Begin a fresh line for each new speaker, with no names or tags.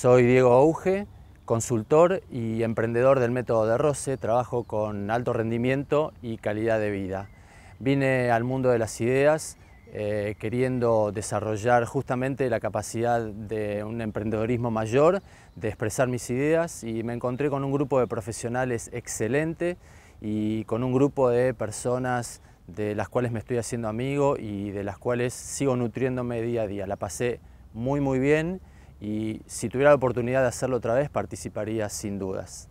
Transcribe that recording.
Soy Diego Auge, consultor y emprendedor del método de Rose. Trabajo con alto rendimiento y calidad de vida. Vine al mundo de las ideas eh, queriendo desarrollar justamente la capacidad de un emprendedorismo mayor, de expresar mis ideas y me encontré con un grupo de profesionales excelente y con un grupo de personas de las cuales me estoy haciendo amigo y de las cuales sigo nutriéndome día a día. La pasé muy muy bien y si tuviera la oportunidad de hacerlo otra vez participaría sin dudas.